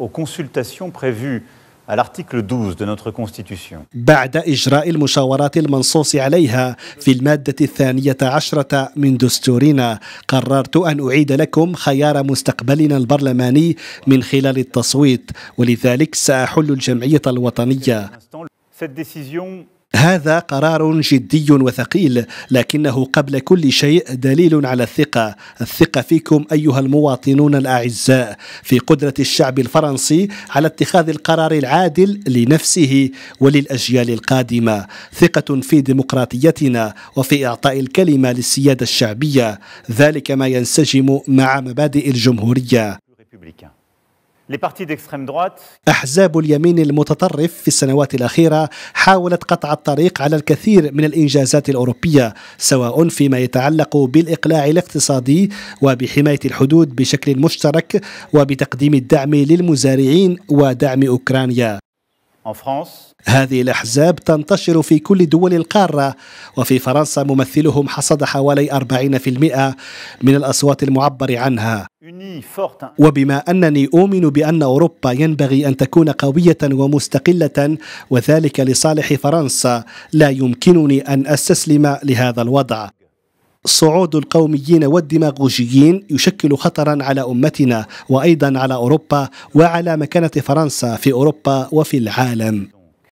aux consultations prévues à l'article 12 de notre Constitution. بعد إجراء المشاورات المنصوص عليها في المادة الثانية عشرة من دستورنا قررت أن أعيد لكم خيار مستقبلنا البرلماني من خلال التصويت ولذلك سأحل الجمعية الوطنية. Cette décision هذا قرار جدي وثقيل لكنه قبل كل شيء دليل على الثقة الثقة فيكم أيها المواطنون الأعزاء في قدرة الشعب الفرنسي على اتخاذ القرار العادل لنفسه وللأجيال القادمة ثقة في ديمقراطيتنا وفي إعطاء الكلمة للسيادة الشعبية ذلك ما ينسجم مع مبادئ الجمهورية أحزاب اليمين المتطرف في السنوات الأخيرة حاولت قطع الطريق على الكثير من الإنجازات الأوروبية سواء فيما يتعلق بالإقلاع الاقتصادي وبحماية الحدود بشكل مشترك وبتقديم الدعم للمزارعين ودعم أوكرانيا هذه الأحزاب تنتشر في كل دول القارة وفي فرنسا ممثلهم حصد حوالي 40% من الأصوات المعبر عنها وبما أنني أؤمن بأن أوروبا ينبغي أن تكون قوية ومستقلة وذلك لصالح فرنسا لا يمكنني أن أستسلم لهذا الوضع صعود القوميين والديماغوجيين يشكل خطرا على امتنا وايضا على اوروبا وعلى مكانه فرنسا في اوروبا وفي العالم